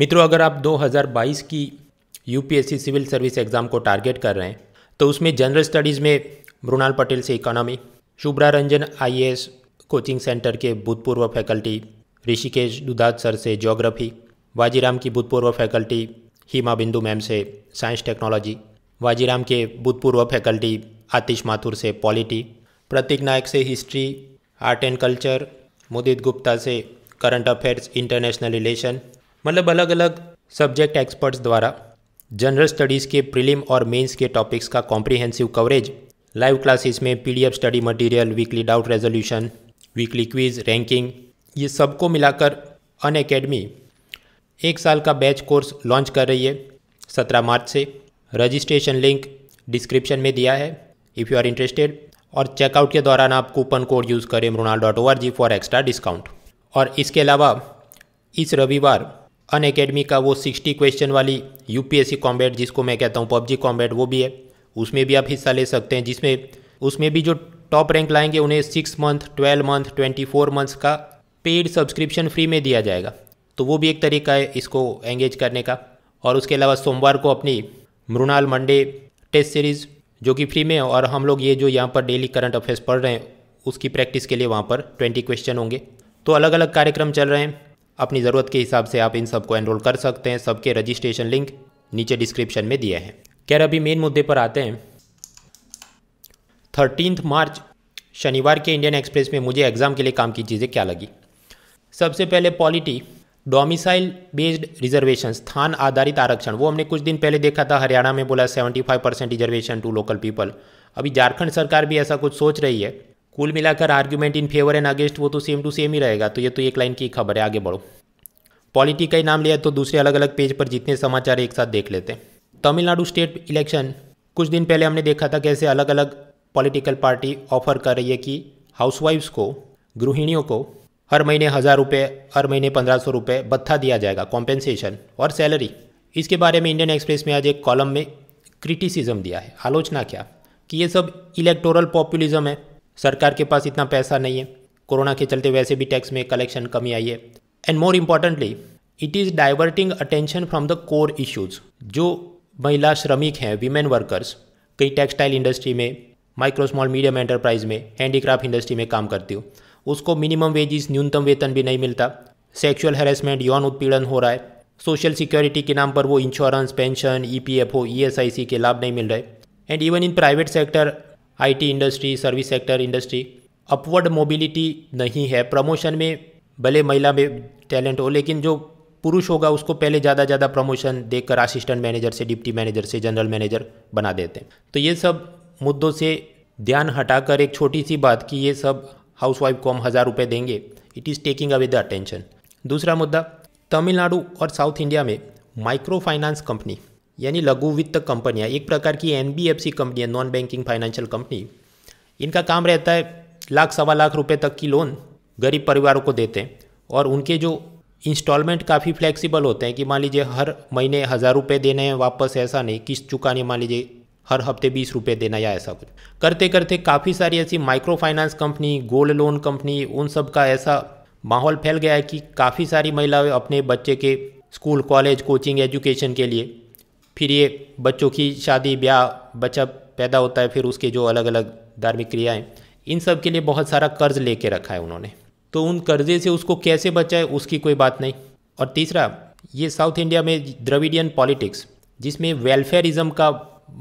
मित्रों अगर आप 2022 की यूपीएससी सिविल सर्विस एग्ज़ाम को टारगेट कर रहे हैं तो उसमें जनरल स्टडीज़ में मृणाल पटेल से इकोनॉमी शुभ्रा रंजन आई कोचिंग सेंटर के भूतपूर्व फैकल्टी ऋषिकेश दुदात सर से जोग्राफी वाजीराम की भूतपूर्व फैकल्टी हीमा बिंदु मैम से साइंस टेक्नोलॉजी वाजीराम के भूतपूर्व फैकल्टी आतिश माथुर से पॉलिटी प्रतीक नायक से history art and culture Mudit Gupta से करंट अफेयर्स इंटरनेशनल रिलेशन मतलब अलग अलग सब्जेक्ट एक्सपर्ट्स द्वारा जनरल स्टडीज़ के प्रीलिम और मेंस के टॉपिक्स का कॉम्प्रिहेंसिव कवरेज लाइव क्लासेस में PDF study material weekly doubt resolution weekly quiz ranking ये सबको मिलाकर अन अकेडमी एक साल का बैच कोर्स लॉन्च कर रही है सत्रह मार्च से रजिस्ट्रेशन लिंक डिस्क्रिप्शन में दिया है इफ़ यू आर इंटरेस्टेड और चेकआउट के दौरान आप कूपन कोड यूज़ करें Mrinal dot O R G for extra discount और इसके अलावा इस रविवार अन अकेडमी का वो सिक्सटी क्वेश्चन वाली यूपीएससी कॉम्बैट जिसको मैं कहता हूँ पबजी कॉम्बैट वो भी है उसमें भी आप हिस्सा ले सकते हैं जिसमें उसमें भी जो टॉप रैंक लाएंगे उन्हें six month twelve month twenty four months का पेड सब्सक्रिप्शन फ्री में दिया जाएगा तो वो भी एक तरीका है इसको एंगेज करने का और उसके अलावा सोमवार को अपनी मृणाल मंडे टेस्ट सीरीज़ जो कि फ्री में है और हम लोग ये जो यहाँ पर डेली करंट अफेयर्स पढ़ रहे हैं उसकी प्रैक्टिस के लिए वहाँ पर ट्वेंटी क्वेश्चन होंगे तो अलग अलग कार्यक्रम चल रहे हैं अपनी ज़रूरत के हिसाब से आप इन सबको एनरोल कर सकते हैं सबके रजिस्ट्रेशन लिंक नीचे डिस्क्रिप्शन में दिए हैं खैर अभी मेन मुद्दे पर आते हैं थर्टीनथ मार्च शनिवार के इंडियन एक्सप्रेस में मुझे एग्ज़ाम के लिए काम की चीज़ें क्या लगी सबसे पहले पॉलिटी डोमिसाइल बेस्ड रिजर्वेशन स्थान आधारित आरक्षण वो हमने कुछ दिन पहले देखा था हरियाणा में बोला 75 percent reservation to local people अभी झारखंड सरकार भी ऐसा कुछ सोच रही है कुल मिलाकर argument in favour and against वो तो सेम टू सेम ही रहेगा तो ये तो एक लाइन की खबर है आगे बढ़ो पॉलिटी का ही नाम लिया तो दूसरे अलग अलग पेज पर जितने समाचार एक साथ देख लेते हैं तमिलनाडु स्टेट इलेक्शन कुछ दिन पहले हमने देखा था कैसे अलग अलग पॉलिटिकल पार्टी ऑफर कर रही है कि हाउसवाइफ्स को गृहिणियों को हर महीने हज़ार रुपये हर महीने पंद्रह सौ रुपये भत्था दिया जाएगा कॉम्पेंसेशन और सैलरी इसके बारे में इंडियन एक्सप्रेस में आज एक कॉलम में क्रिटिसिज्म दिया है आलोचना क्या कि ये सब इलेक्टोरल पॉपुलिज्म है सरकार के पास इतना पैसा नहीं है कोरोना के चलते वैसे भी टैक्स में कलेक्शन कमी आई है and more importantly it is diverting attention from the core issues जो महिला श्रमिक हैं वीमेन वर्कर्स कई टेक्सटाइल इंडस्ट्री में माइक्रो स्मॉल मीडियम एंटरप्राइज में हैंडीक्राफ्ट इंडस्ट्री में काम करती हूँ उसको मिनिमम वेजिस न्यूनतम वेतन भी नहीं मिलता सेक्सुअल हेरेसमेंट यौन उत्पीड़न हो रहा है सोशल सिक्योरिटी के नाम पर वो insurance pension E P F O E S I C के लाभ नहीं मिल रहे and even in private sector IT industry service sector industry upward mobility नहीं है प्रमोशन में भले महिला में टैलेंट हो लेकिन जो पुरुष होगा उसको पहले ज़्यादा ज़्यादा प्रमोशन देकर असिस्टेंट मैनेजर से डिप्टी मैनेजर से जनरल मैनेजर बना देते हैं तो ये सब मुद्दों से ध्यान हटाकर एक छोटी सी बात कि ये सब हाउसवाइफ को हम हज़ार रुपये देंगे it is taking away the attention दूसरा मुद्दा तमिलनाडु और साउथ इंडिया में माइक्रो फाइनेंस कंपनी यानी लघु वित्त कंपनियाँ एक प्रकार की एन कंपनियाँ नॉन बैंकिंग फाइनेंशियल कंपनी इनका काम रहता है लाख सवा लाख रुपये तक की लोन गरीब परिवारों को देते हैं और उनके जो इंस्टॉलमेंट काफ़ी फ्लेक्सिबल होते हैं कि मान लीजिए हर महीने हज़ार रुपये देने हैं वापस ऐसा नहीं किस्त चुकाने मान लीजिए हर हफ्ते बीस रुपये देना या ऐसा कुछ करते करते काफ़ी सारी ऐसी micro finance company gold loan company उन सब का ऐसा माहौल फैल गया है कि काफ़ी सारी महिलाएं अपने बच्चे के स्कूल कॉलेज कोचिंग एजुकेशन के लिए फिर ये बच्चों की शादी ब्याह बच्चा पैदा होता है फिर उसके जो अलग अलग धार्मिक क्रियाएँ इन सब के लिए बहुत सारा कर्ज लेके रखा है उन्होंने तो उन कर्जे से उसको कैसे बचाए उसकी कोई बात नहीं और तीसरा ये साउथ इंडिया में द्रविडियन पॉलिटिक्स जिसमें वेलफेयरिज्म का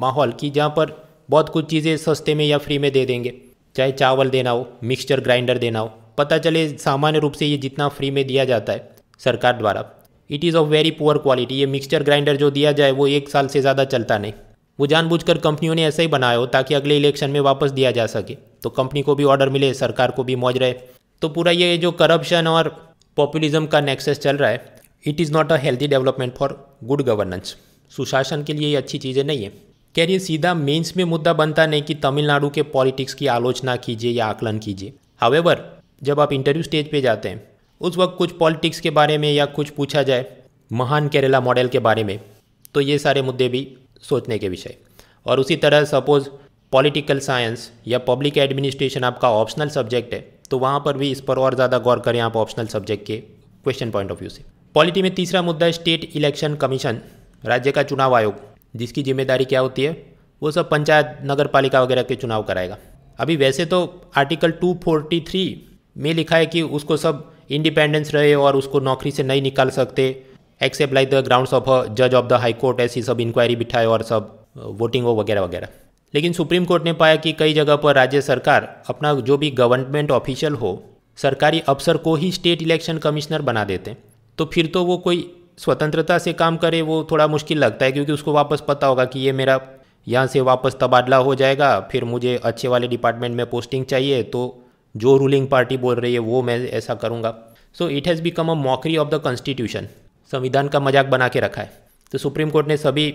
माहौल कि जहाँ पर बहुत कुछ चीज़ें सस्ते में या फ्री में दे देंगे चाहे चावल देना हो मिक्सचर ग्राइंडर देना हो पता चले सामान्य रूप से ये जितना फ्री में दिया जाता है सरकार द्वारा it is of very poor quality ये मिक्सचर ग्राइंडर जो दिया जाए वो एक साल से ज़्यादा चलता नहीं वो जानबूझकर कंपनियों ने ऐसा ही बनाया हो ताकि अगले इलेक्शन में वापस दिया जा सके तो कंपनी को भी ऑर्डर मिले सरकार को भी मौज रहे तो पूरा ये जो करप्शन और पॉपुलिज्म का नेक्सेस चल रहा है it is not a healthy development for good governance सुशासन के लिए ये अच्छी चीज़ें नहीं है कह ये सीधा मेंस में मुद्दा बनता नहीं कि तमिलनाडु के पॉलिटिक्स की आलोचना कीजिए या आकलन कीजिए हावेवर जब आप इंटरव्यू स्टेज पे जाते हैं उस वक्त कुछ पॉलिटिक्स के बारे में या कुछ पूछा जाए महान केरला मॉडल के बारे में तो ये सारे मुद्दे भी सोचने के विषय और उसी तरह सपोज़ पॉलिटिकल साइंस या पब्लिक एडमिनिस्ट्रेशन आपका ऑप्शनल सब्जेक्ट है तो वहाँ पर भी इस पर और ज़्यादा गौर करें आप ऑप्शनल सब्जेक्ट के क्वेश्चन पॉइंट ऑफ व्यू से पॉलिटी में तीसरा मुद्दा है स्टेट इलेक्शन कमीशन राज्य का चुनाव आयोग जिसकी जिम्मेदारी क्या होती है वो सब पंचायत नगर पालिका वगैरह के चुनाव कराएगा अभी वैसे तो आर्टिकल 243 में लिखा है कि उसको सब इंडिपेंडेंस रहे और उसको नौकरी से नहीं निकाल सकते except like the grounds of जज ऑफ द हाई कोर्ट ऐसी सब इंक्वायरी बिठाए और सब वोटिंग uh, हो वगैरह वगैरह लेकिन सुप्रीम कोर्ट ने पाया कि कई जगह पर राज्य सरकार अपना जो भी गवर्नमेंट ऑफिशियल हो सरकारी अफसर को ही स्टेट इलेक्शन कमिश्नर बना देते हैं तो फिर तो वो कोई स्वतंत्रता से काम करे वो थोड़ा मुश्किल लगता है क्योंकि उसको वापस पता होगा कि ये मेरा यहाँ से वापस तबादला हो जाएगा फिर मुझे अच्छे वाले डिपार्टमेंट में पोस्टिंग चाहिए तो जो रूलिंग पार्टी बोल रही है वो मैं ऐसा करूँगा so it has become a mockery of the constitution संविधान का मजाक बना के रखा है तो सुप्रीम कोर्ट ने सभी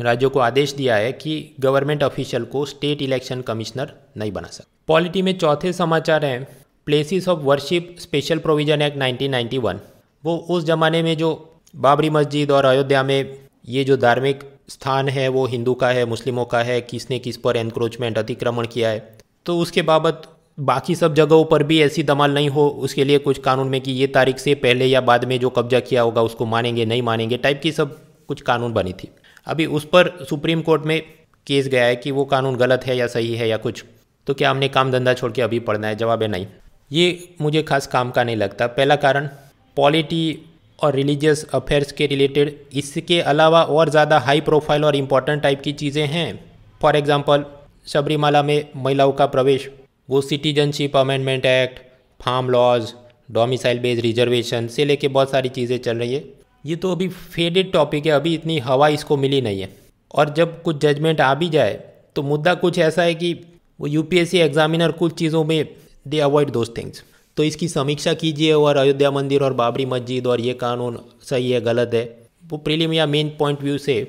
राज्यों को आदेश दिया है कि गवर्नमेंट ऑफिशियल को स्टेट इलेक्शन कमिश्नर नहीं बना सकते पॉलिटी में चौथे समाचार हैं places of worship special provision act 1991 वो उस ज़माने में जो बाबरी मस्जिद और अयोध्या में ये जो धार्मिक स्थान है वो हिंदू का है मुस्लिमों का है किसने किस पर एनक्रोचमेंट अतिक्रमण किया है तो उसके बाबत बाकी सब जगहों पर भी ऐसी दमाल नहीं हो उसके लिए कुछ कानून में कि ये तारीख से पहले या बाद में जो कब्जा किया होगा उसको मानेंगे नहीं मानेंगे टाइप की सब कुछ कानून बनी थी अभी उस पर सुप्रीम कोर्ट में केस गया है कि वो कानून गलत है या सही है या कुछ तो क्या हमने काम धंधा छोड़ के अभी पढ़ना है जवाब है नहीं ये मुझे खास काम का नहीं लगता पहला कारण पॉलिटी और रिलीजियस अफेयर्स के रिलेटेड इसके अलावा और ज़्यादा हाई प्रोफाइल और इम्पॉर्टेंट टाइप की चीज़ें हैं फॉर एग्ज़ाम्पल शबरीमाला में महिलाओं का प्रवेश वो citizenship amendment act farm laws domicile based reservation से लेके बहुत सारी चीज़ें चल रही है ये तो अभी फेडेड टॉपिक है अभी इतनी हवा इसको मिली नहीं है और जब कुछ जजमेंट आ भी जाए तो मुद्दा कुछ ऐसा है कि वो यूपीएससी एग्जामिनर कुछ चीज़ों में दे अवॉइड दोज थिंग्स तो इसकी समीक्षा कीजिए और अयोध्या मंदिर और बाबरी मस्जिद और ये कानून सही है गलत है वो प्रीलिम या मेन पॉइंट व्यू से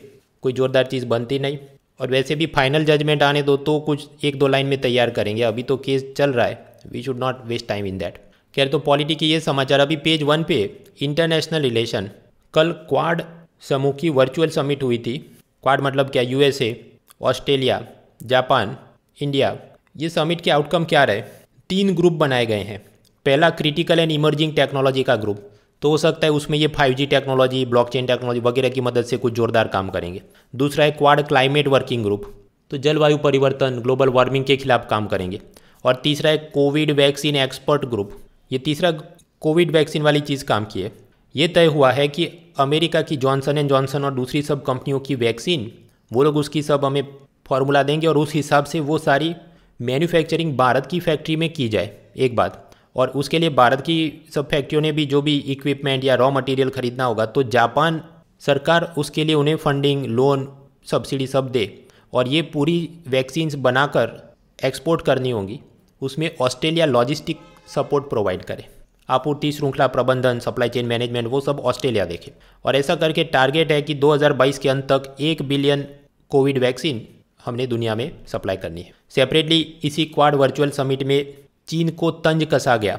कोई ज़ोरदार चीज़ बनती नहीं और वैसे भी फाइनल जजमेंट आने दो तो कुछ एक दो लाइन में तैयार करेंगे अभी तो केस चल रहा है we should not waste time in that कह रहे तो पॉलिटी की ये समाचार अभी पेज वन पे इंटरनेशनल रिलेशन कल क्वाड समूह की वर्चुअल समिट हुई थी क्वाड मतलब क्या यूएसए ऑस्ट्रेलिया जापान इंडिया ये समिट के आउटकम क्या रहे तीन ग्रुप बनाए गए हैं पहला क्रिटिकल एंड इमर्जिंग टेक्नोलॉजी का ग्रुप तो हो सकता है उसमें ये 5G टेक्नोलॉजी ब्लॉकचेन टेक्नोलॉजी वगैरह की मदद से कुछ जोरदार काम करेंगे दूसरा है क्वाड क्लाइमेट वर्किंग ग्रुप तो जलवायु परिवर्तन ग्लोबल वार्मिंग के खिलाफ काम करेंगे और तीसरा है कोविड वैक्सीन एक्सपर्ट ग्रुप ये तीसरा कोविड वैक्सीन वाली चीज़ काम की है ये तय हुआ है कि अमेरिका की जॉनसन एंड जॉनसन और दूसरी सब कंपनियों की वैक्सीन वो लोग उसकी सब हमें फॉर्मूला देंगे और उस हिसाब से वो सारी मैन्युफैक्चरिंग भारत की फैक्ट्री में की जाए एक बात और उसके लिए भारत की सब फैक्ट्रियों ने भी जो भी इक्विपमेंट या रॉ मटेरियल खरीदना होगा तो जापान सरकार उसके लिए उन्हें फंडिंग लोन सब्सिडी सब दे और ये पूरी वैक्सीन्स बनाकर एक्सपोर्ट करनी होगी उसमें ऑस्ट्रेलिया लॉजिस्टिक सपोर्ट प्रोवाइड करे आपूर्ति श्रृंखला प्रबंधन सप्लाई चेन मैनेजमेंट वो सब ऑस्ट्रेलिया देखे और ऐसा करके टारगेट है कि 2022 के अंत तक एक बिलियन कोविड वैक्सीन हमने दुनिया में सप्लाई करनी है सेपरेटली इसी क्वाड वर्चुअल समिट में चीन को तंज कसा गया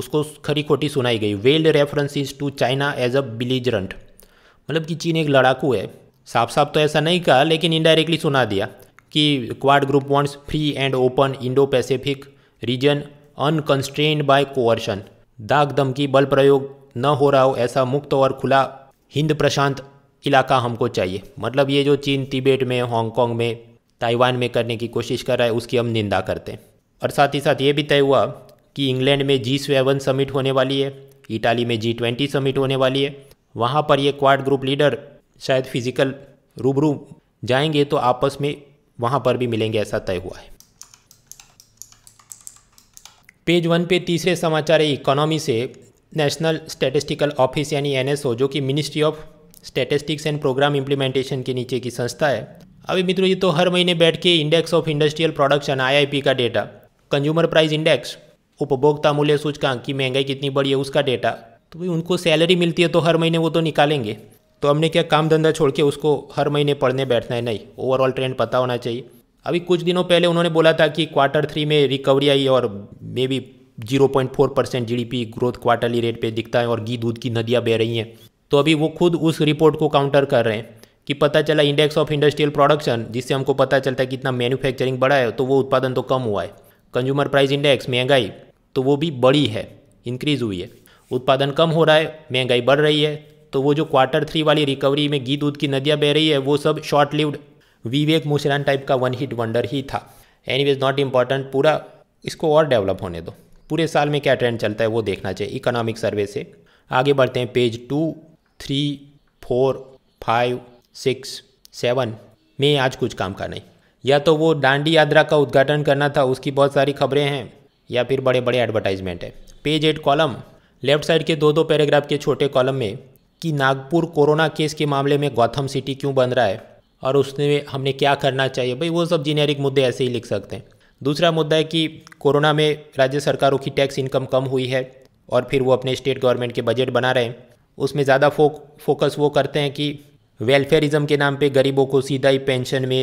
उसको खरी खोटी सुनाई गई veiled references to China as a belligerent मतलब कि चीन एक लड़ाकू है साफ साफ तो ऐसा नहीं कहा लेकिन इनडायरेक्टली सुना दिया कि quad group wants free and open Indo Pacific region unconstrained by coercion दाग धमकी बल प्रयोग न हो रहा हो ऐसा मुक्त और खुला हिंद प्रशांत इलाका हमको चाहिए मतलब ये जो चीन तिबेट में हांगकॉन्ग में ताइवान में करने की कोशिश कर रहा है उसकी हम निंदा करते हैं और साथ ही साथ ये भी तय हुआ कि इंग्लैंड में जी सेवन समिट होने वाली है इटाली में जी ट्वेंटी समिट होने वाली है वहाँ पर ये क्वाड ग्रुप लीडर शायद फिजिकल रूबरू जाएंगे तो आपस में वहाँ पर भी मिलेंगे ऐसा तय हुआ है पेज वन पे तीसरे समाचार है इकोनॉमी से नेशनल स्टैटिस्टिकल ऑफिस यानी एनएसओ जो कि ministry of statistics and programme implementation के नीचे की संस्था है अभी मित्रों ये तो हर महीने बैठ के इंडेक्स ऑफ इंडस्ट्रियल प्रोडक्शन आई का डेटा कंज्यूमर प्राइस इंडेक्स उपभोक्ता मूल्य सूचकांक की महंगाई कितनी बड़ी है उसका डेटा तो भाई उनको सैलरी मिलती है तो हर महीने वो तो निकालेंगे तो हमने क्या काम धंधा छोड़ के उसको हर महीने पढ़ने बैठना है नहीं ओवरऑल ट्रेंड पता होना चाहिए अभी कुछ दिनों पहले उन्होंने बोला था कि क्वार्टर थ्री में रिकवरी आई और may be zero point four percent G D P growth quarterly rate पे दिखता है और घी दूध की नदियाँ बह रही हैं तो अभी वो खुद उस रिपोर्ट को काउंटर कर रहे हैं कि पता चला इंडेक्स ऑफ इंडस्ट्रियल प्रोडक्शन जिससे हमको पता चलता है कितना मैन्युफैक्चरिंग बढ़ा है तो वो उत्पादन तो कम हुआ है कंज्यूमर प्राइस इंडेक्स महंगाई तो वो भी बड़ी है इंक्रीज़ हुई है उत्पादन कम हो रहा है महंगाई बढ़ रही है तो वो जो क्वार्टर थ्री वाली रिकवरी में गी दूध की नदियाँ बह रही है वो सब short lived Vivek Musran type का वन हिट वंडर ही था एनी नॉट इम्पॉर्टेंट पूरा इसको और डेवलप होने दो पूरे साल में क्या ट्रेंड चलता है वो देखना चाहिए इकोनॉमिक सर्वे से आगे बढ़ते हैं page two three four five six seven में आज कुछ काम का नहीं या तो वो डांडी यात्रा का उद्घाटन करना था उसकी बहुत सारी खबरें हैं या फिर बड़े बड़े एडवर्टाइजमेंट है page eight column left side के दो दो पैराग्राफ के छोटे कॉलम में कि नागपुर कोरोना केस के मामले में गौतम सिटी क्यों बन रहा है और उसमें हमने क्या करना चाहिए भाई वो सब जीनेरिक मुद्दे ऐसे ही लिख सकते हैं दूसरा मुद्दा है कि कोरोना में राज्य सरकारों की टैक्स इनकम कम हुई है और फिर वो अपने स्टेट गवर्नमेंट के बजट बना रहे हैं उसमें ज़्यादा फोक फोकस वो करते हैं कि वेलफेयरिज्म के नाम पे गरीबों को सीधा ही पेंशन में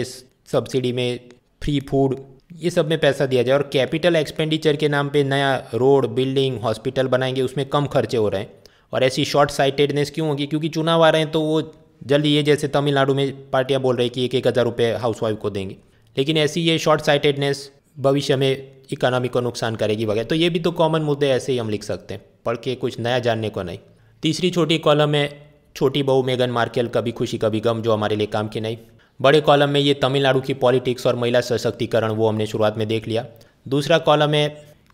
सब्सिडी में फ्री फूड ये सब में पैसा दिया जाए और कैपिटल एक्सपेंडिचर के नाम पे नया रोड बिल्डिंग हॉस्पिटल बनाएंगे उसमें कम खर्चे हो रहे हैं और ऐसी शॉर्ट साइटेडनेस क्यों होगी क्योंकि चुनाव आ रहे हैं तो वो जल्दी ये जैसे तमिलनाडु में पार्टियाँ बोल रही कि एक एक हज़ार रुपये वाइफ को देंगे लेकिन ऐसी ये शॉर्ट साइटेडनेस भविष्य में इकोनॉमी को नुकसान करेगी वगैरह तो ये भी तो कॉमन मुद्दे ऐसे ही हम लिख सकते हैं पढ़ के कुछ नया जानने को नहीं तीसरी छोटी कॉलम है छोटी बहू मेगन मार्केल कभी खुशी कभी गम जो हमारे लिए काम की नहीं बड़े कॉलम में ये तमिलनाडु की पॉलिटिक्स और महिला सशक्तिकरण वो हमने शुरुआत में देख लिया दूसरा कॉलम है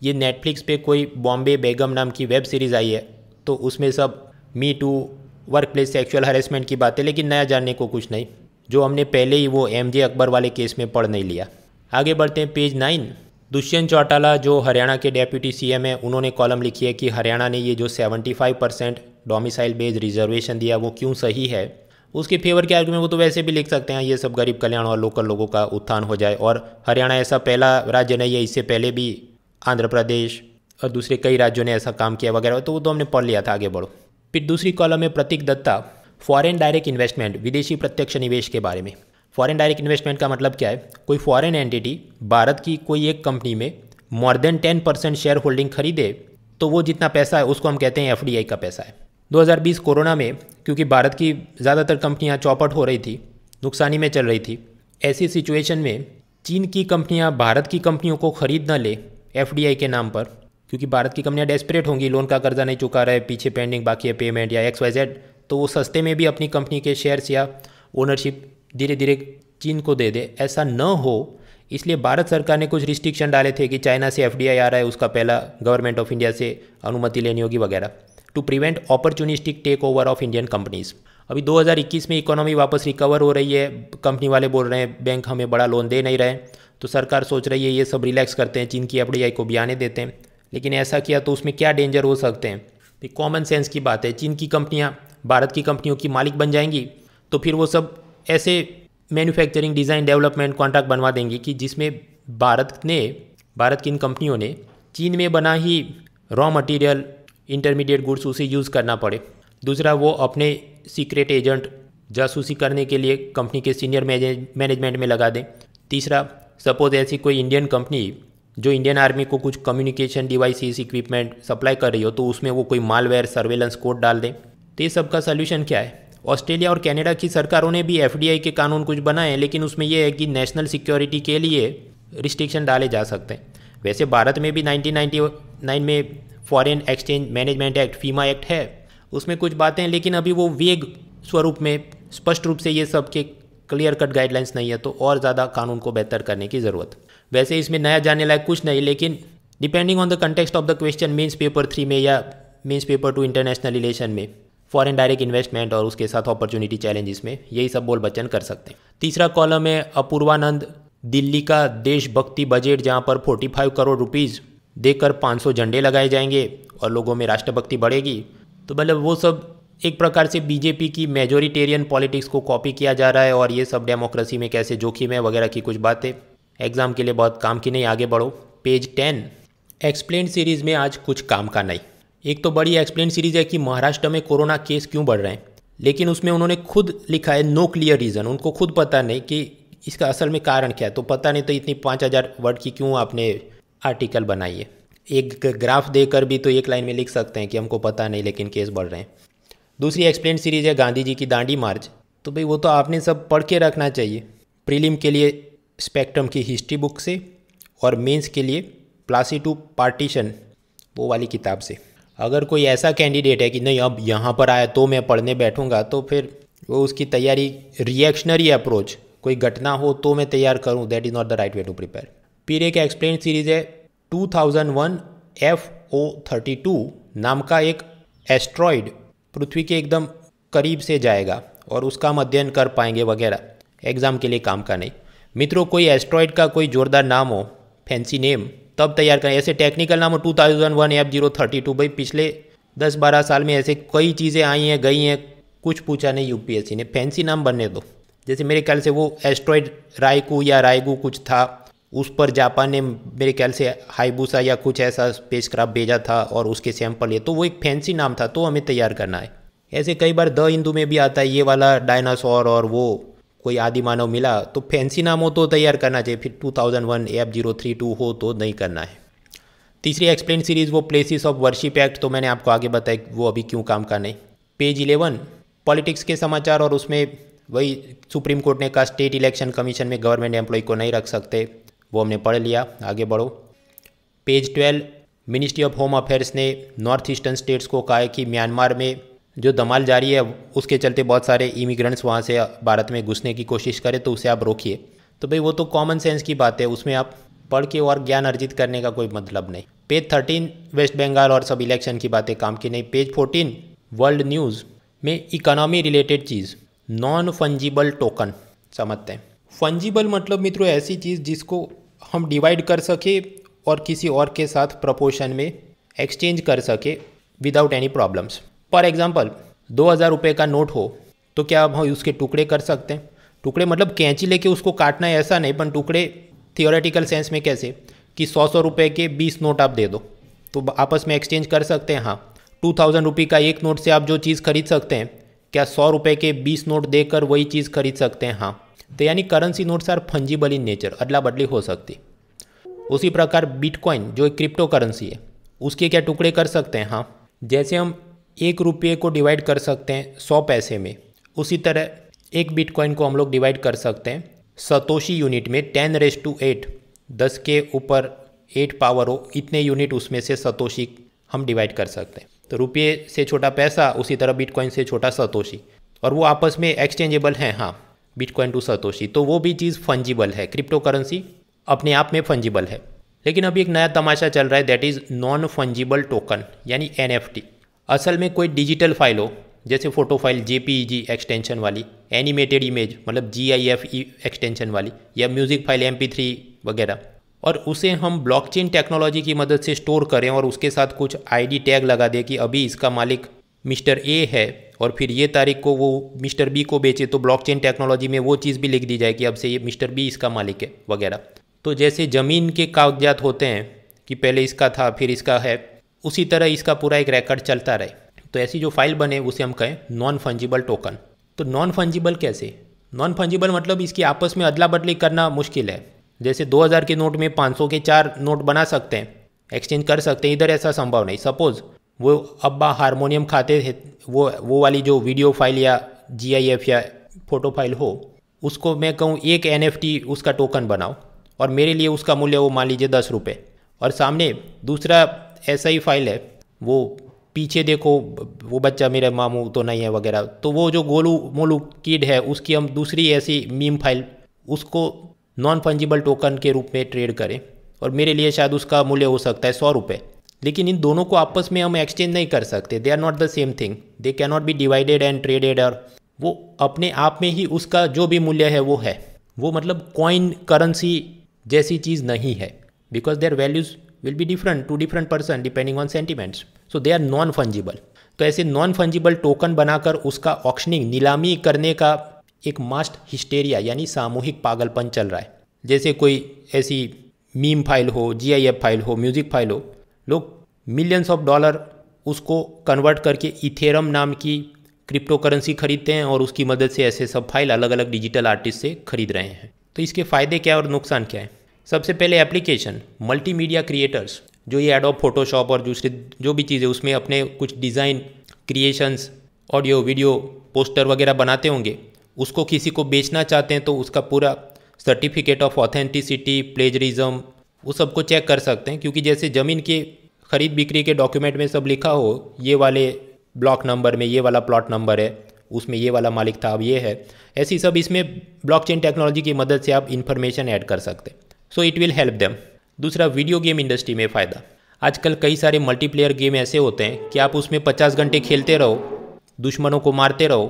ये नेटफ्लिक्स पे कोई बॉम्बे बेगम नाम की वेब सीरीज़ आई है तो उसमें सब me too workplace sexual harassment की बातें लेकिन नया जानने को कुछ नहीं जो हमने पहले ही वो एम जे अकबर वाले केस में पढ़ नहीं लिया आगे बढ़ते हैं पेज नाइन दुष्यंत चौटाला जो हरियाणा के डेप्यूटी एम है उन्होंने कॉलम लिखी है कि हरियाणा ने ये जो five percent domicile based reservation दिया वो क्यों सही है उसके फेवर के आर्ग्यूमेंट को तो वैसे भी लिख सकते हैं ये सब गरीब कल्याण और लोकल लोगों का उत्थान हो जाए और हरियाणा ऐसा पहला राज्य नहीं है इससे पहले भी आंध्र प्रदेश और दूसरे कई राज्यों ने ऐसा काम किया वगैरह तो वो तो हमने पढ़ लिया था आगे बढ़ो फिर दूसरी कॉलम में Pratik Datta foreign direct investment विदेशी प्रत्यक्ष निवेश के बारे में फॉरेन डायरेक्ट इन्वेस्टमेंट का मतलब क्या है कोई फॉरेन एंटिटी भारत की कोई एक कंपनी में more than ten percent shareholding खरीदे तो वो जितना पैसा है उसको हम कहते हैं एफ का पैसा है 2020 कोरोना में क्योंकि भारत की ज़्यादातर कंपनियां चौपट हो रही थी नुकसानी में चल रही थी ऐसी सिचुएशन में चीन की कंपनियां भारत की कंपनियों को खरीद न ले एफ के नाम पर क्योंकि भारत की कंपनियां डेस्परेट होंगी लोन का कर्जा नहीं चुका रहे पीछे पेंडिंग बाकी है पेमेंट या एक्स वाई जेड तो वो सस्ते में भी अपनी कंपनी के शेयर्स या ओनरशिप धीरे धीरे चीन को दे दे ऐसा न हो इसलिए भारत सरकार ने कुछ रिस्ट्रिक्शन डाले थे कि चाइना से एफ आ रहा है उसका पहला गवर्नमेंट ऑफ इंडिया से अनुमति लेनी होगी वगैरह to prevent opportunistic takeover of Indian companies अभी 2021 में इकोनॉमी वापस रिकवर हो रही है कंपनी वाले बोल रहे हैं बैंक हमें बड़ा लोन दे नहीं रहे तो सरकार सोच रही है ये सब रिलैक्स करते हैं चीन की एफ को भी आने देते हैं लेकिन ऐसा किया तो उसमें क्या डेंजर हो सकते हैं तो कॉमन सेंस की बात है चीन की कंपनियाँ भारत की कंपनियों की मालिक बन जाएंगी तो फिर वो सब ऐसे मैन्युफैक्चरिंग डिज़ाइन डेवलपमेंट कॉन्ट्रैक्ट बनवा देंगी कि जिसमें भारत ने भारत की इन कंपनियों ने चीन में बना ही रॉ मटेरियल इंटरमीडिएट गुड्स उसे यूज़ करना पड़े दूसरा वो अपने सीक्रेट एजेंट जासूसी करने के लिए कंपनी के सीनियर मैनेजमेंट में लगा दें तीसरा सपोज़ ऐसी कोई इंडियन कंपनी जो इंडियन आर्मी को कुछ कम्युनिकेशन डिवाइसेस इक्विपमेंट सप्लाई कर रही हो तो उसमें वो कोई मालवेयर सर्वेलेंस कोड डाल दें तो ये सब का सोल्यूशन क्या है ऑस्ट्रेलिया और कनाडा की सरकारों ने भी एफ के कानून कुछ बनाए हैं लेकिन उसमें यह है कि नेशनल सिक्योरिटी के लिए रिस्ट्रिक्शन डाले जा सकते हैं वैसे भारत में भी 1999 में foreign exchange management act FEMA act है उसमें कुछ बातें लेकिन अभी वो वेग स्वरूप में स्पष्ट रूप से ये सब के क्लियर कट गाइडलाइंस नहीं है तो और ज़्यादा कानून को बेहतर करने की ज़रूरत वैसे इसमें नया जाने लायक कुछ नहीं लेकिन depending on the context of the question means paper three में या means paper two international relation में फॉरेन डायरेक्ट इन्वेस्टमेंट और उसके साथ अपॉर्चुनिटी चैलेंजेस में यही सब बोल बच्चन कर सकते हैं तीसरा कॉलम है अपूर्वानंद दिल्ली का देशभक्ति बजट जहाँ पर 45 करोड़ रुपीज़ देकर 500 झंडे लगाए जाएंगे और लोगों में राष्ट्रभक्ति बढ़ेगी तो मतलब वो सब एक प्रकार से बीजेपी की मेजोरिटेरियन पॉलिटिक्स को कॉपी किया जा रहा है और ये सब डेमोक्रेसी में कैसे जोखिम है वगैरह की कुछ बातें एग्ज़ाम के लिए बहुत काम की नहीं आगे बढ़ो पेज टेन एक्सप्लेन सीरीज़ में आज कुछ काम का नहीं एक तो बड़ी एक्सप्लेन सीरीज़ है कि महाराष्ट्र में कोरोना केस क्यों बढ़ रहे हैं लेकिन उसमें उन्होंने खुद लिखा है नो क्लियर रीज़न उनको खुद पता नहीं कि इसका असल में कारण क्या है तो पता नहीं तो इतनी पाँच हज़ार वर्ड की क्यों आपने आर्टिकल बनाइए एक ग्राफ देकर भी तो एक लाइन में लिख सकते हैं कि हमको पता नहीं लेकिन केस बढ़ रहे हैं दूसरी एक्सप्लेन सीरीज है गांधी जी की दांडी मार्च तो भाई वो तो आपने सब पढ़ के रखना चाहिए प्रीलिम के लिए स्पेक्ट्रम की हिस्ट्री बुक से और मेंस के लिए प्लासी टू पार्टीशन वो वाली किताब से अगर कोई ऐसा कैंडिडेट है कि नहीं अब यहाँ पर आया तो मैं पढ़ने बैठूँगा तो फिर वो उसकी तैयारी रिएक्शनरी अप्रोच कोई घटना हो तो मैं तैयार करूँ that is not the right way to prepare पीरे का एक्सप्लेन सीरीज है 2001 एफ ओ थर्टी टू नाम का एक एस्ट्रॉयड पृथ्वी के एकदम करीब से जाएगा और उसका हम अध्ययन कर पाएंगे वगैरह एग्ज़ाम के लिए काम का नहीं मित्रों कोई एस्ट्रॉयड का कोई जोरदार नाम हो फैंसी नेम तब तैयार करें ऐसे टेक्निकल नाम हो two thousand one F zero thirty two भाई पिछले दस बारह साल में ऐसे कई चीज़ें आई हैं गई हैं कुछ पूछा नहीं यूपीएससी ने फैंसी नाम बनने दो जैसे मेरे ख्याल से वो एस्ट्रॉयड रायकू या रायगू कुछ था उस पर जापान ने मेरे ख्याल से हाईबूसा या कुछ ऐसा स्पेस भेजा था और उसके सैंपल ये तो वो एक फैंसी नाम था तो हमें तैयार करना है ऐसे कई बार द हिंदू में भी आता है ये वाला डायनासोर और वो कोई आदि मानव मिला तो फैंसी नाम हो तो तैयार करना चाहिए फिर 2001 एफ जीरो थ्री टू हो तो नहीं करना है तीसरी एक्सप्लेन सीरीज़ वो प्लेसिस ऑफ वर्शिप एक्ट तो मैंने आपको आगे बताया वो अभी क्यों काम का नहीं पेज इलेवन पॉलिटिक्स के समाचार और उसमें वही सुप्रीम कोर्ट ने कहा स्टेट इलेक्शन कमीशन में गवर्नमेंट एम्प्लॉय को नहीं रख सकते वो हमने पढ़ लिया आगे बढ़ो page twelve ministry of home affairs ने नॉर्थ ईस्टर्न स्टेट्स को कहा है कि म्यांमार में जो दमाल जारी है उसके चलते बहुत सारे इमिग्रेंट्स वहाँ से भारत में घुसने की कोशिश करें तो उसे आप रोकिए तो भाई वो तो कॉमन सेंस की बात है उसमें आप पढ़ के और ज्ञान अर्जित करने का कोई मतलब नहीं पेज थर्टीन वेस्ट बंगाल और सब इलेक्शन की बातें काम की नहीं पेज फोर्टीन वर्ल्ड न्यूज़ में इकोनॉमी रिलेटेड चीज़ नॉन फंजिबल टोकन समझते हैं फंजिबल मतलब मित्रों ऐसी चीज़ जिसको हम डिवाइड कर सके और किसी और के साथ प्रपोशन में एक्सचेंज कर सके without any problems for example दो हज़ार रुपये का नोट हो तो क्या हम उसके टुकड़े कर सकते हैं टुकड़े मतलब कैंची लेके उसको काटना है ऐसा नहीं पर टुकड़े थियोरेटिकल सेंस में कैसे कि सौ सौ रुपये के बीस नोट आप दे दो तो आपस में एक्सचेंज कर सकते हैं हाँ टू थाउजेंड रुपी का एक नोट से आप जो चीज़ खरीद सकते हैं क्या सौ रुपये के बीस नोट देकर वही चीज़ खरीद सकते हैं हाँ तो यानी currency notes are fungible in nature अदला बदली हो सकती उसी प्रकार बिटकॉइन जो एक क्रिप्टो करेंसी है उसके क्या टुकड़े कर सकते हैं हाँ जैसे हम एक रुपये को डिवाइड कर सकते हैं सौ पैसे में उसी तरह एक बिटकॉइन को हम लोग डिवाइड कर सकते हैं सतोशी यूनिट में टेन रेस टू एट दस के ऊपर एट पावर हो इतने यूनिट उसमें से सतोशी हम डिवाइड कर सकते हैं तो रुपये से छोटा पैसा उसी तरह बिटकॉइन से छोटा सतोशी और वो आपस में एक्सचेंजेबल हैं हाँ बिटकॉइन टू सतोशी तो वो भी चीज़ फंजिबल है क्रिप्टो करेंसी अपने आप में फंजिबल है लेकिन अभी एक नया तमाशा चल रहा है that is non fungible token यानी एन असल में कोई डिजिटल फाइल हो जैसे फ़ोटो फाइल जे एक्सटेंशन वाली एनिमेटेड इमेज मतलब G I F e extension वाली या म्यूज़िक फाइल एम वगैरह और उसे हम ब्लॉकचेन टेक्नोलॉजी की मदद से स्टोर करें और उसके साथ कुछ आईडी टैग लगा दें कि अभी इसका मालिक मिस्टर ए है और फिर ये तारीख को वो मिस्टर बी को बेचे तो ब्लॉकचेन टेक्नोलॉजी में वो चीज़ भी लिख दी जाए कि अब से ये मिस्टर बी इसका मालिक है वगैरह तो जैसे ज़मीन के कागजात होते हैं कि पहले इसका था फिर इसका है उसी तरह इसका पूरा एक रिकॉर्ड चलता रहे तो ऐसी जो फाइल बने उसे हम कहें नॉन फंजिबल टोकन तो नॉन फंजिबल कैसे नॉन फंजिबल मतलब इसकी आपस में अदला बदली करना मुश्किल है जैसे 2000 के नोट में 500 के चार नोट बना सकते हैं एक्सचेंज कर सकते हैं इधर ऐसा संभव नहीं सपोज़ वो अब्बा हारमोनियम खाते थे वो वो वाली जो वीडियो फाइल या जीआईएफ या फोटो फाइल हो उसको मैं कहूँ एक एन उसका टोकन बनाओ और मेरे लिए उसका मूल्य वो मान लीजिए दस रुपये और सामने दूसरा ऐसा ही फाइल है वो पीछे देखो वो बच्चा मेरे मामू तो नहीं है वगैरह तो वो जो गोलू मोलू किड है उसकी हम दूसरी ऐसी मीम फाइल उसको नॉन फंजिबल टोकन के रूप में ट्रेड करें और मेरे लिए शायद उसका मूल्य हो सकता है सौ रुपये लेकिन इन दोनों को आपस में हम एक्सचेंज नहीं कर सकते they are not the same thing they can not be divided and traded और वो अपने आप में ही उसका जो भी मूल्य है वो है वो मतलब कॉइन करेंसी जैसी चीज़ नहीं है because their values will be different to different person depending on sentiments so they are non fungible तो ऐसे नॉन फंजिबल टोकन बनाकर उसका ऑक्शनिंग नीलामी करने का एक मास्ट हिस्टेरिया यानी सामूहिक पागलपन चल रहा है जैसे कोई ऐसी मीम फाइल हो जी फाइल हो म्यूजिक फाइल हो लोग मिलियंस ऑफ डॉलर उसको कन्वर्ट करके इथेरम नाम की क्रिप्टो करेंसी खरीदते हैं और उसकी मदद से ऐसे सब फाइल अलग अलग डिजिटल आर्टिस्ट से खरीद रहे हैं तो इसके फ़ायदे क्या और नुकसान क्या है सबसे पहले एप्लीकेशन मल्टीमीडिया क्रिएटर्स जो ये एडोब फोटोशॉप और दूसरे जो भी चीज़ें उसमें अपने कुछ design creations audio video poster वगैरह बनाते होंगे उसको किसी को बेचना चाहते हैं तो उसका पूरा सर्टिफिकेट ऑफ ऑथेंटिसिटी प्लेजरिज्म वो सबको चेक कर सकते हैं क्योंकि जैसे ज़मीन के खरीद बिक्री के डॉक्यूमेंट में सब लिखा हो ये वाले ब्लॉक नंबर में ये वाला प्लॉट नंबर है उसमें ये वाला मालिक था अब ये है ऐसी सब इसमें ब्लॉकचेन टेक्नोलॉजी की मदद से आप इन्फॉर्मेशन ऐड कर सकते हैं so it will help them दूसरा वीडियो गेम इंडस्ट्री में फ़ायदा आजकल कई सारे मल्टीप्लेयर गेम ऐसे होते हैं कि आप उसमें पचास घंटे खेलते रहो दुश्मनों को मारते रहो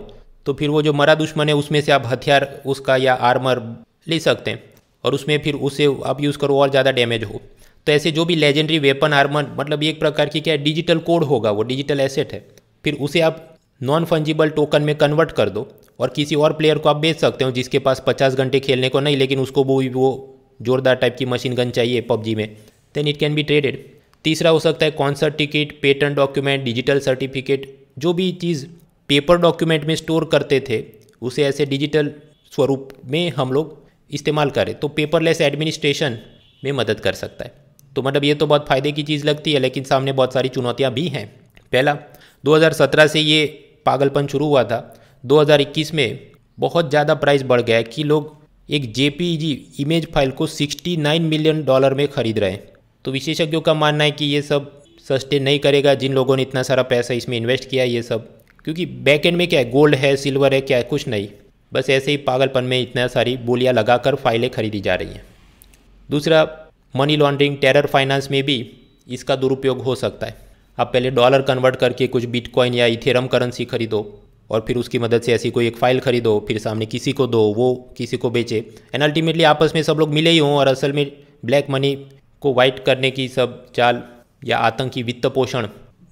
तो फिर वो जो मरा दुश्मन है उसमें से आप हथियार उसका या आर्मर ले सकते हैं और उसमें फिर उसे आप यूज़ करो और ज़्यादा डैमेज हो तो ऐसे जो भी लेजेंडरी वेपन आर्मर मतलब एक प्रकार की क्या डिजिटल कोड होगा वो डिजिटल एसेट है फिर उसे आप नॉन फंजिबल टोकन में कन्वर्ट कर दो और किसी और प्लेयर को आप बेच सकते हो जिसके पास पचास घंटे खेलने को नहीं लेकिन उसको वो वो जोरदार टाइप की मशीन गन चाहिए पबजी में then it can be traded तीसरा हो सकता है concert ticket patent document digital certificate जो भी चीज़ पेपर डॉक्यूमेंट में स्टोर करते थे उसे ऐसे डिजिटल स्वरूप में हम लोग इस्तेमाल करें तो पेपरलेस एडमिनिस्ट्रेशन में मदद कर सकता है तो मतलब ये तो बहुत फ़ायदे की चीज़ लगती है लेकिन सामने बहुत सारी चुनौतियाँ भी हैं पहला 2017 से ये पागलपन शुरू हुआ था 2021 में बहुत ज़्यादा प्राइस बढ़ गया कि लोग एक जे इमेज फाइल को 69 मिलियन डॉलर में खरीद रहे हैं तो विशेषज्ञों का मानना है कि ये सब सस्टेन नहीं करेगा जिन लोगों ने इतना सारा पैसा इसमें इन्वेस्ट किया ये सब क्योंकि बैक एंड में क्या है गोल्ड है सिल्वर है क्या है कुछ नहीं बस ऐसे ही पागलपन में इतना सारी बोलियाँ लगाकर फाइलें खरीदी जा रही हैं दूसरा मनी लॉन्ड्रिंग टेरर फाइनेंस में भी इसका दुरुपयोग हो सकता है आप पहले डॉलर कन्वर्ट करके कुछ बिटकॉइन या इथेरम करेंसी खरीदो और फिर उसकी मदद से ऐसी कोई एक फाइल खरीदो फिर सामने किसी को दो वो किसी को बेचे एंड अल्टीमेटली आपस में सब लोग मिले ही हों और असल में ब्लैक मनी को वाइट करने की सब चाल या आतंकी वित्त पोषण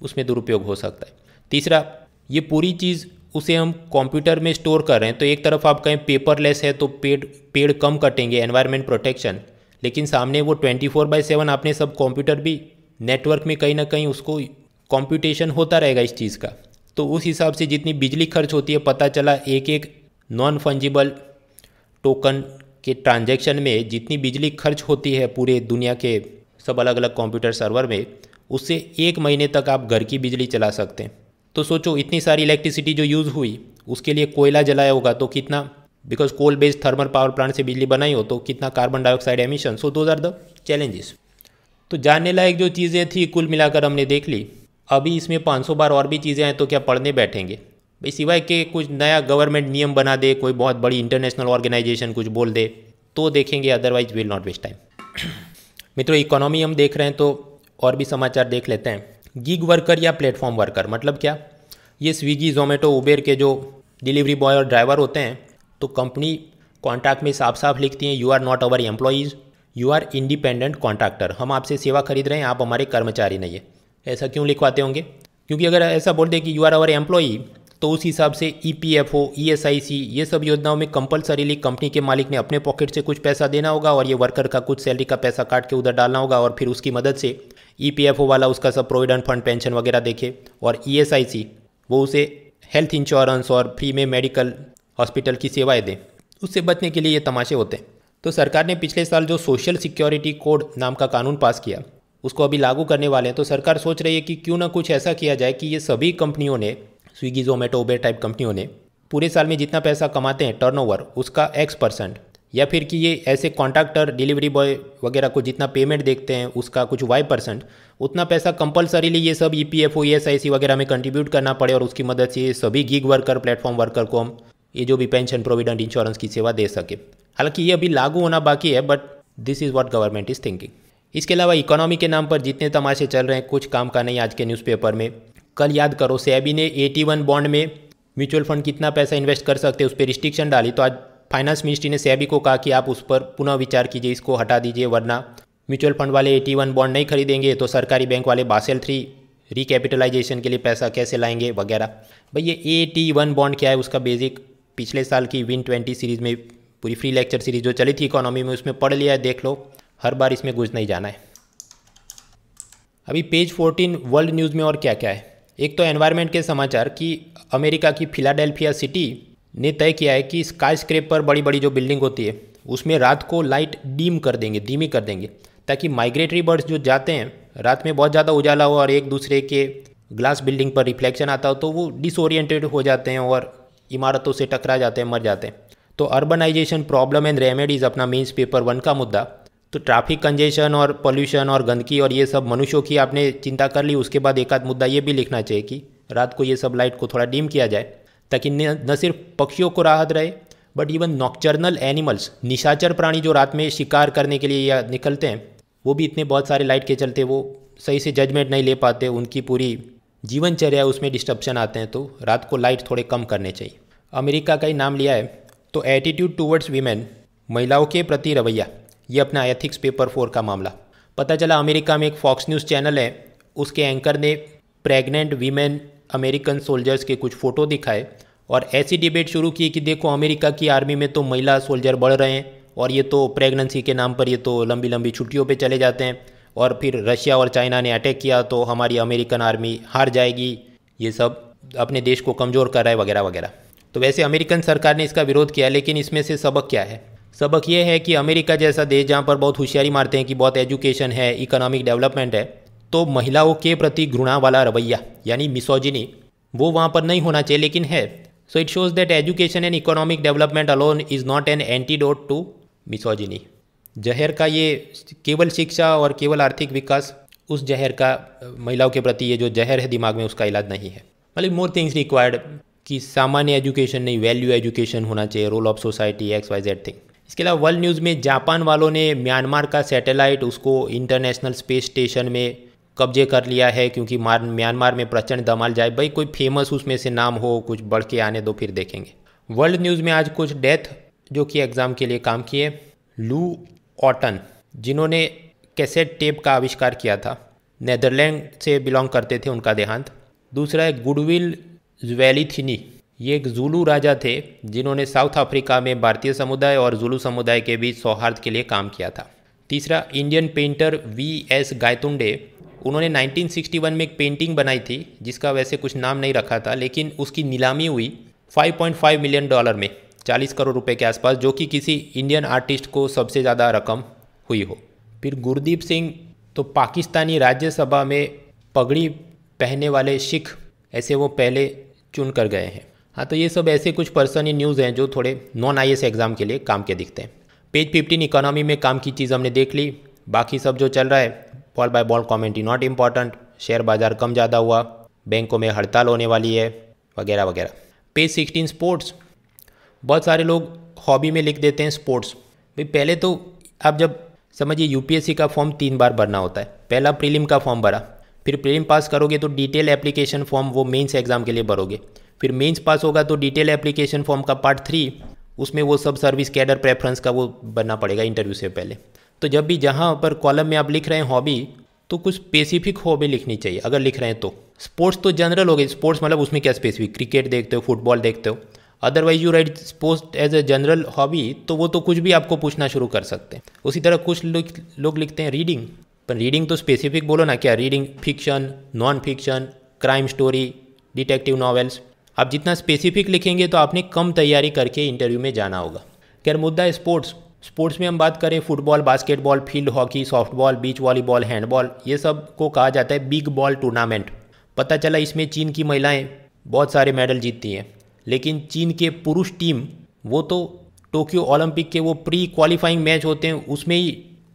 उसमें दुरुपयोग हो सकता है तीसरा ये पूरी चीज़ उसे हम कंप्यूटर में स्टोर कर रहे हैं तो एक तरफ आप कहें पेपरलेस है तो पेड़ पेड़ कम कटेंगे एनवायरनमेंट प्रोटेक्शन लेकिन सामने वो ट्वेंटी फोर बाई सेवन आपने सब कंप्यूटर भी नेटवर्क में कहीं ना कहीं उसको कंप्यूटेशन होता रहेगा इस चीज़ का तो उस हिसाब से जितनी बिजली खर्च होती है पता चला एक एक नॉन फंजिबल टोकन के ट्रांजेक्शन में जितनी बिजली खर्च होती है पूरे दुनिया के सब अलग अलग कंप्यूटर सर्वर में उससे एक महीने तक आप घर की बिजली चला सकते हैं तो सोचो इतनी सारी इलेक्ट्रिसिटी जो यूज़ हुई उसके लिए कोयला जलाया होगा तो कितना because coal based thermal power plant से बिजली बनाई हो तो कितना carbon dioxide emission so those are the challenges तो जानने लायक जो चीज़ें थी कुल मिलाकर हमने देख ली अभी इसमें 500 बार और भी चीज़ें हैं तो क्या पढ़ने बैठेंगे भाई सिवाय के कुछ नया गवर्नमेंट नियम बना दे कोई बहुत बड़ी इंटरनेशनल ऑर्गेनाइजेशन कुछ बोल दे तो देखेंगे otherwise will not waste time मित्रों इकोनॉमी हम देख रहे हैं तो और भी समाचार देख लेते हैं गिग वर्कर या प्लेटफॉर्म वर्कर मतलब क्या ये स्विगी जोमेटो उबेर के जो डिलीवरी बॉय और ड्राइवर होते हैं तो कंपनी कॉन्ट्रैक्ट में साफ साफ लिखती है you are not our employees you are independent contractor हम आपसे सेवा खरीद रहे हैं आप हमारे कर्मचारी नहीं है ऐसा क्यों लिखवाते होंगे क्योंकि अगर ऐसा बोल दे कि यू आर अवर एम्प्लॉई तो उस हिसाब से E P F O E S I C ये सब योजनाओं में कंपलसरीली कंपनी के मालिक ने अपने पॉकेट से कुछ पैसा देना होगा और ये वर्कर का कुछ सैलरी का पैसा काट के उधर डालना होगा और फिर उसकी मदद से ई e वाला उसका सब प्रोविडेंट फंड पेंशन वगैरह देखे और ई e वो उसे हेल्थ इंश्योरेंस और फ्री में मेडिकल हॉस्पिटल की सेवाएं दें उससे बचने के लिए ये तमाशे होते हैं तो सरकार ने पिछले साल जो सोशल सिक्योरिटी कोड नाम का कानून पास किया उसको अभी लागू करने वाले हैं तो सरकार सोच रही है कि क्यों ना कुछ ऐसा किया जाए कि ये सभी कंपनियों ने स्विगी जोमेटो उबेर टाइप कंपनियों ने पूरे साल में जितना पैसा कमाते हैं टर्नओवर उसका एक्स परसेंट या फिर कि ये ऐसे कॉन्ट्रैक्टर डिलीवरी बॉय वगैरह को जितना पेमेंट देखते हैं उसका कुछ वाई परसेंट उतना पैसा कंपलसरीली ये सब E P F O E S I C वगैरह में कंट्रीब्यूट करना पड़े और उसकी मदद से ये सभी गिग वर्कर प्लेटफॉर्म वर्कर को हम ये जो भी पेंशन प्रोविडेंट इंश्योरेंस की सेवा दे सके हालांकि ये अभी लागू होना बाकी है but this is what government is thinking इसके अलावा इकोनॉमी के नाम पर जितने तमाशे चल रहे हैं कुछ काम का नहीं आज के न्यूज़पेपर में कल याद करो सेबी ने एटी वन बॉन्ड में म्यूचुअल फंड कितना पैसा इन्वेस्ट कर सकते हैं उस पर रिस्ट्रिक्शन डाली तो आज फाइनेंस मिनिस्ट्री ने सेबी को कहा कि आप उस पर पुनः विचार कीजिए इसको हटा दीजिए वरना म्यूचुअल फंड वाले एटी वन बॉन्ड नहीं खरीदेंगे तो सरकारी बैंक वाले बासेल थ्री रिकैपिटलाइजेशन के लिए पैसा कैसे लाएंगे वगैरह भाई ये ए टी वन बॉन्ड क्या है उसका बेसिक पिछले साल की विन ट्वेंटी सीरीज़ में पूरी फ्री लेक्चर सीरीज जो चली थी इकोनॉमी में उसमें पढ़ लिया है देख लो हर बार इसमें घुस नहीं जाना है अभी पेज फोर्टीन वर्ल्ड न्यूज़ में और क्या क्या है एक तो एनवायरनमेंट के समाचार कि अमेरिका की फिलाडेल्फिया सिटी ने तय किया है कि स्काई स्क्रेप पर बड़ी बड़ी जो बिल्डिंग होती है उसमें रात को लाइट डीम कर देंगे धीमी कर देंगे ताकि माइग्रेटरी बर्ड्स जो जाते हैं रात में बहुत ज़्यादा उजाला हो और एक दूसरे के ग्लास बिल्डिंग पर रिफ्लेक्शन आता हो तो वो डिसोरिएंटेड हो जाते हैं और इमारतों से टकरा जाते हैं मर जाते हैं तो अर्बनाइजेशन प्रॉब्लम एंड रेमेडीज़ अपना मीन्स पेपर वन का मुद्दा तो ट्रैफिक कंजेशन और पोल्यूशन और गंदगी और ये सब मनुष्यों की आपने चिंता कर ली उसके बाद एक आध मुद्दा ये भी लिखना चाहिए कि रात को ये सब लाइट को थोड़ा डीम किया जाए ताकि न सिर्फ पक्षियों को राहत रहे बट इवन नॉक्चर्नल एनिमल्स निशाचर प्राणी जो रात में शिकार करने के लिए या निकलते हैं वो भी इतने बहुत सारे लाइट के चलते वो सही से जजमेंट नहीं ले पाते उनकी पूरी जीवनचर्या उसमें डिस्टर्बशन आते हैं तो रात को लाइट थोड़े कम करने चाहिए अमेरिका का ही नाम लिया है तो एटीट्यूड टूवर्ड्स वीमेन महिलाओं के प्रति रवैया ये अपना एथिक्स पेपर फोर का मामला पता चला अमेरिका में एक फॉक्स न्यूज़ चैनल है उसके एंकर ने प्रेग्नेंट वीमेन अमेरिकन सोल्जर्स के कुछ फ़ोटो दिखाए और ऐसी डिबेट शुरू की कि देखो अमेरिका की आर्मी में तो महिला सोल्जर बढ़ रहे हैं और ये तो प्रेगनेंसी के नाम पर ये तो लंबी लंबी छुट्टियों पे चले जाते हैं और फिर रशिया और चाइना ने अटैक किया तो हमारी अमेरिकन आर्मी हार जाएगी ये सब अपने देश को कमज़ोर कर रहा है वगैरह वगैरह तो वैसे अमेरिकन सरकार ने इसका विरोध किया लेकिन इसमें से सबक क्या है सबक ये है कि अमेरिका जैसा देश जहाँ पर बहुत होशियारी मारते हैं कि बहुत एजुकेशन है इकोनॉमिक डेवलपमेंट है तो महिलाओं के प्रति घृणा वाला रवैया यानी मिसोजिनी वो वहाँ पर नहीं होना चाहिए लेकिन है so it shows that education and economic development alone is not an antidote to misogyny जहर का ये केवल शिक्षा और केवल आर्थिक विकास उस जहर का महिलाओं के प्रति ये जो जहर है दिमाग में उसका इलाज नहीं है मतलब मोर थिंग्स रिक्वायर्ड कि सामान्य एजुकेशन नहीं वैल्यू एजुकेशन होना चाहिए role of society X Y Z thing इसके अलावा वर्ल्ड न्यूज़ में जापान वालों ने म्यांमार का सैटेलाइट उसको इंटरनेशनल स्पेस स्टेशन में कब्जे कर लिया है क्योंकि म्यांमार में प्रचंड दमाल जाए भाई कोई फेमस उसमें से नाम हो कुछ बढ़ के आने दो फिर देखेंगे वर्ल्ड न्यूज़ में आज कुछ डेथ जो कि एग्ज़ाम के लिए काम किए लू ऑटन जिन्होंने कैसेट टेप का आविष्कार किया था नैदरलैंड से बिलोंग करते थे उनका देहांत दूसरा है गुडविल ज्वेलिथिनी ये एक जुलू राजा थे जिन्होंने साउथ अफ्रीका में भारतीय समुदाय और जुलू समुदाय के बीच सौहार्द के लिए काम किया था तीसरा Indian painter V S Gaitonde उन्होंने 1961 में एक पेंटिंग बनाई थी जिसका वैसे कुछ नाम नहीं रखा था लेकिन उसकी नीलामी हुई 5.5 मिलियन डॉलर में 40 करोड़ रुपए के आसपास जो कि किसी इंडियन आर्टिस्ट को सबसे ज़्यादा रकम हुई हो फिर गुरदीप सिंह तो पाकिस्तानी राज्यसभा में पगड़ी पहने वाले सिख ऐसे वो पहले चुन कर गए हैं हाँ तो ये सब ऐसे कुछ पर्सन ही न्यूज़ हैं जो थोड़े नॉन आई एग्ज़ाम के लिए काम के दिखते हैं पेज फिफ्टीन इकोनॉमी में काम की चीज़ हमने देख ली बाकी सब जो चल रहा है ball by ball commentary not important share बाजार कम ज़्यादा हुआ बैंकों में हड़ताल होने वाली है वगैरह वगैरह पेज सिक्सटीन स्पोर्ट्स बहुत सारे लोग हॉबी में लिख देते हैं स्पोर्ट्स भाई पहले तो आप जब समझिए यूपीएससी का फॉर्म तीन बार भरना होता है पहला प्रीलिम का फॉर्म भरा फिर प्रीलिम पास करोगे तो डिटेल एप्लीकेशन फॉर्म वो मेंस एग्ज़ाम के लिए भरोगे फिर मेंस पास होगा तो डिटेल एप्लीकेशन फॉर्म का पार्ट थ्री उसमें वो सब सर्विस कैडर प्रेफरेंस का वो बनना पड़ेगा इंटरव्यू से पहले तो जब भी जहाँ पर कॉलम में आप लिख रहे हैं हॉबी तो कुछ स्पेसिफिक हॉबी लिखनी चाहिए अगर लिख रहे हैं तो स्पोर्ट्स तो जनरल हो गए स्पोर्ट्स मतलब उसमें क्या स्पेसिफिक क्रिकेट देखते हो फुटबॉल देखते हो otherwise you write sports as a general hobby तो वो तो कुछ भी आपको पूछना शुरू कर सकते हैं उसी तरह कुछ लोग लो लिखते हैं रीडिंग पर रीडिंग तो स्पेसिफिक बोलो ना क्या reading fiction non fiction crime story detective novels आप जितना स्पेसिफिक लिखेंगे तो आपने कम तैयारी करके इंटरव्यू में जाना होगा खैर मुद्दा है स्पोर्ट्स स्पोर्ट्स में हम बात करें football basketball field hockey softball beach volleyball handball ये सब को कहा जाता है बिग बॉल टूर्नामेंट पता चला इसमें चीन की महिलाएं बहुत सारे मेडल जीतती हैं लेकिन चीन के पुरुष टीम वो तो टोक्यो ओलंपिक के वो प्री क्वालिफाइंग मैच होते हैं उसमें ही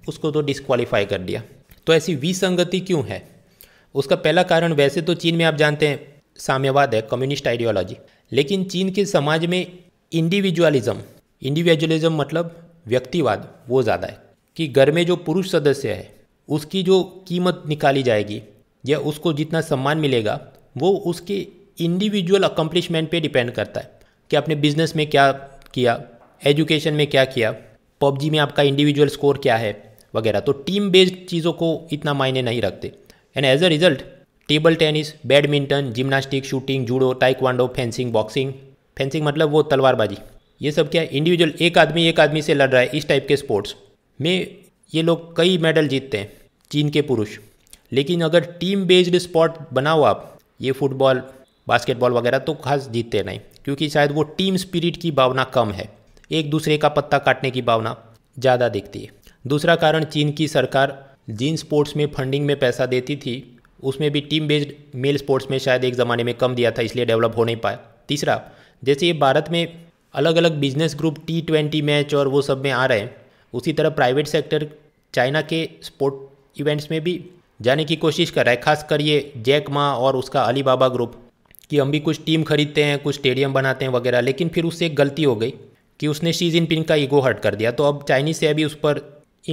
उसको तो डिसक्वालीफाई कर दिया तो ऐसी विसंगति क्यों है उसका पहला कारण वैसे तो चीन में आप जानते हैं साम्यवाद है कम्युनिस्ट आइडियोलॉजी लेकिन चीन के समाज में इंडिविजुअलिज्म इंडिविजुअलिज्म मतलब व्यक्तिवाद वो ज़्यादा है कि घर में जो पुरुष सदस्य है उसकी जो कीमत निकाली जाएगी या उसको जितना सम्मान मिलेगा वो उसके इंडिविजुअल अकम्पलिशमेंट पे डिपेंड करता है कि आपने बिजनेस में क्या किया एजुकेशन में क्या किया पबजी में आपका इंडिविजुअल स्कोर क्या है वगैरह तो टीम बेस्ड चीज़ों को इतना मायने नहीं रखते and as a result table tennis badminton gymnastic shooting judo taekwondo fencing boxing fencing मतलब वो तलवारबाजी ये सब क्या इंडिविजुअल एक आदमी एक आदमी से लड़ रहा है इस टाइप के स्पोर्ट्स में ये लोग कई मेडल जीतते हैं चीन के पुरुष लेकिन अगर टीम बेस्ड स्पोर्ट बनाओ आप ये फुटबॉल बास्केटबॉल वगैरह तो खास जीतते नहीं क्योंकि शायद वो टीम स्पिरिट की भावना कम है एक दूसरे का पत्ता काटने की भावना ज़्यादा दिखती है दूसरा कारण चीन की सरकार जिन स्पोर्ट्स में फंडिंग में पैसा देती थी उसमें भी टीम बेस्ड मेल स्पोर्ट्स में शायद एक ज़माने में कम दिया था इसलिए डेवलप हो नहीं पाया तीसरा जैसे ये भारत में अलग अलग business group T twenty match और वो सब में आ रहे हैं उसी तरह प्राइवेट सेक्टर चाइना के स्पोर्ट इवेंट्स में भी जाने की कोशिश कर रहा है खासकर ये जैक माँ और उसका अलीबाबा ग्रुप कि हम भी कुछ टीम खरीदते हैं कुछ स्टेडियम बनाते हैं वगैरह लेकिन फिर उससे एक गलती हो गई कि उसने शी जिनपिंग का ईगो हर्ट कर दिया तो अब चाइनीज से अभी उस पर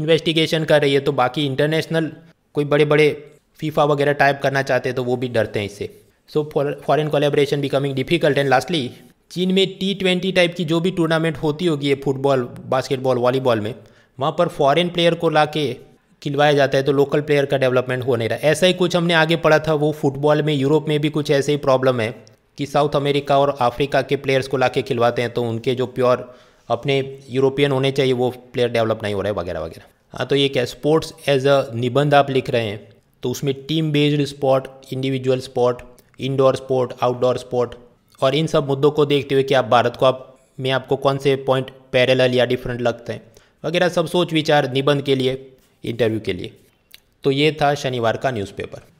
इन्वेस्टिगेशन कर रही है तो बाकी इंटरनेशनल कोई बड़े बड़े फीफा वगैरह टाइप करना चाहते हैं तो वो भी डरते हैं इससे so foreign collaboration becoming difficult and lastly चीन में टी ट्वेंटी टाइप की जो भी टूर्नामेंट होती होगी ये फुटबॉल बास्केटबॉल वॉलीबॉल में वहाँ पर फॉरेन प्लेयर को ला के खिलवाया जाता है तो लोकल प्लेयर का डेवलपमेंट हो नहीं रहा ऐसा ही कुछ हमने आगे पढ़ा था वो फुटबॉल में यूरोप में भी कुछ ऐसे ही प्रॉब्लम है कि साउथ अमेरिका और अफ्रीका के प्लेयर्स को ला के खिलवाते हैं तो उनके जो प्योर अपने यूरोपियन होने चाहिए वो प्लेयर डेवलप नहीं हो रहे वगैरह वगैरह हाँ तो ये क्या स्पोर्ट्स एज अ निबंध आप लिख रहे हैं तो उसमें team based sport individual sport indoor sport outdoor sport और इन सब मुद्दों को देखते हुए कि आप भारत को आप में आपको कौन से पॉइंट पैरल या डिफरेंट लगते हैं वगैरह सब सोच विचार निबंध के लिए इंटरव्यू के लिए तो ये था शनिवार का न्यूज़पेपर